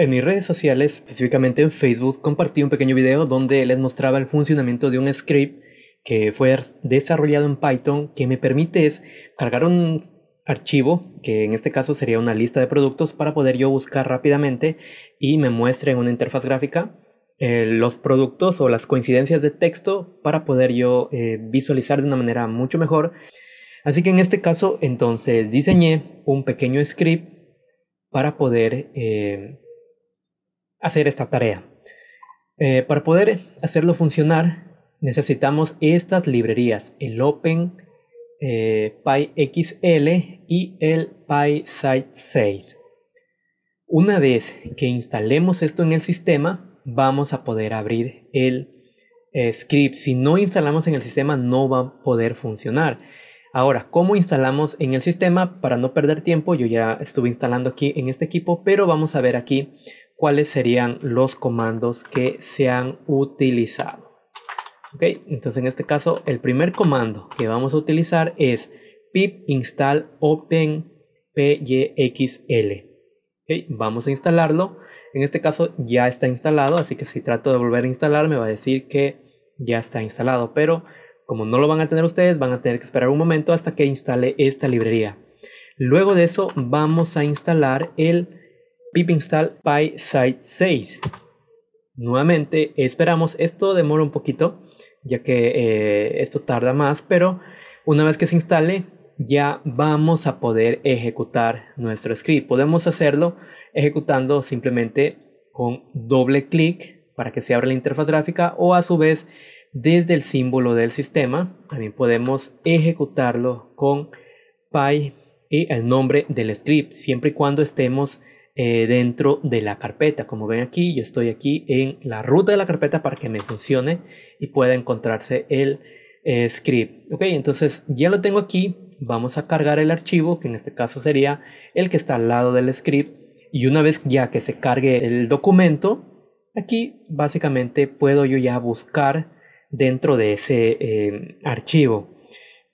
En mis redes sociales, específicamente en Facebook, compartí un pequeño video donde les mostraba el funcionamiento de un script que fue desarrollado en Python que me permite cargar un archivo, que en este caso sería una lista de productos, para poder yo buscar rápidamente y me muestre en una interfaz gráfica eh, los productos o las coincidencias de texto para poder yo eh, visualizar de una manera mucho mejor. Así que en este caso entonces diseñé un pequeño script para poder eh, hacer esta tarea. Eh, para poder hacerlo funcionar, necesitamos estas librerías, el Open eh, PyXL y el PySite 6. Una vez que instalemos esto en el sistema, vamos a poder abrir el eh, script. Si no instalamos en el sistema, no va a poder funcionar. Ahora, ¿cómo instalamos en el sistema? Para no perder tiempo, yo ya estuve instalando aquí en este equipo, pero vamos a ver aquí cuáles serían los comandos que se han utilizado. Ok, entonces en este caso el primer comando que vamos a utilizar es pip install openpyxl. Okay, vamos a instalarlo. En este caso ya está instalado, así que si trato de volver a instalar me va a decir que ya está instalado, pero como no lo van a tener ustedes, van a tener que esperar un momento hasta que instale esta librería. Luego de eso vamos a instalar el pip install py site 6. Nuevamente esperamos, esto demora un poquito, ya que eh, esto tarda más, pero una vez que se instale ya vamos a poder ejecutar nuestro script. Podemos hacerlo ejecutando simplemente con doble clic para que se abra la interfaz gráfica o a su vez desde el símbolo del sistema. También podemos ejecutarlo con Py y el nombre del script, siempre y cuando estemos eh, dentro de la carpeta. Como ven aquí, yo estoy aquí en la ruta de la carpeta para que me funcione y pueda encontrarse el eh, script. Ok, entonces ya lo tengo aquí. Vamos a cargar el archivo, que en este caso sería el que está al lado del script. Y una vez ya que se cargue el documento, aquí básicamente puedo yo ya buscar dentro de ese eh, archivo.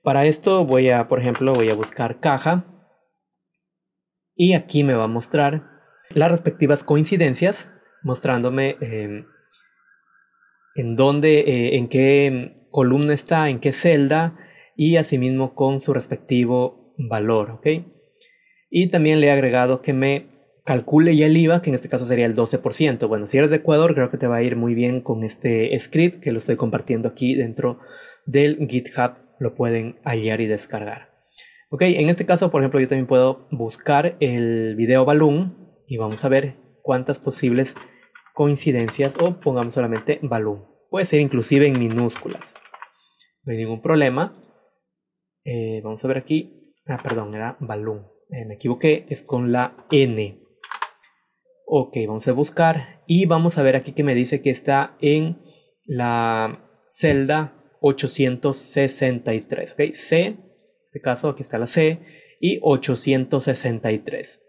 Para esto voy a, por ejemplo, voy a buscar caja y aquí me va a mostrar las respectivas coincidencias, mostrándome em, en dónde, eh, en qué columna está, en qué celda, y asimismo con su respectivo valor, ¿ok? Y también le he agregado que me calcule ya el IVA, que en este caso sería el 12%. Bueno, si eres de Ecuador, creo que te va a ir muy bien con este script que lo estoy compartiendo aquí dentro del GitHub. Lo pueden hallar y descargar. Ok, en este caso, por ejemplo, yo también puedo buscar el video balloon y vamos a ver cuántas posibles coincidencias o pongamos solamente balloon. Puede ser inclusive en minúsculas. No hay ningún problema. Eh, vamos a ver aquí. Ah, perdón, era balloon. Eh, me equivoqué, es con la N. Ok, vamos a buscar y vamos a ver aquí que me dice que está en la celda 863. Ok, C, en este caso aquí está la C y 863.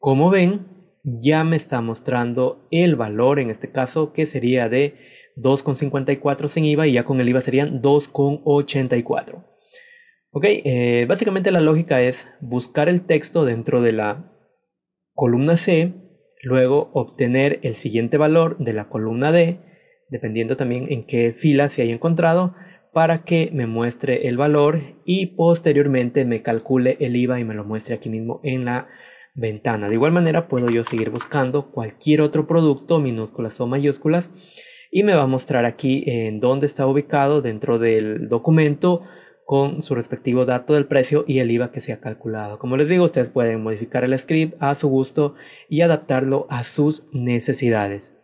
Como ven, ya me está mostrando el valor, en este caso, que sería de 2,54 sin IVA y ya con el IVA serían 2,84. Ok, eh, básicamente la lógica es buscar el texto dentro de la columna C, luego obtener el siguiente valor de la columna D, dependiendo también en qué fila se haya encontrado, para que me muestre el valor y posteriormente me calcule el IVA y me lo muestre aquí mismo en la ventana. De igual manera puedo yo seguir buscando cualquier otro producto, minúsculas o mayúsculas, y me va a mostrar aquí en dónde está ubicado dentro del documento con su respectivo dato del precio y el IVA que se ha calculado. Como les digo, ustedes pueden modificar el script a su gusto y adaptarlo a sus necesidades.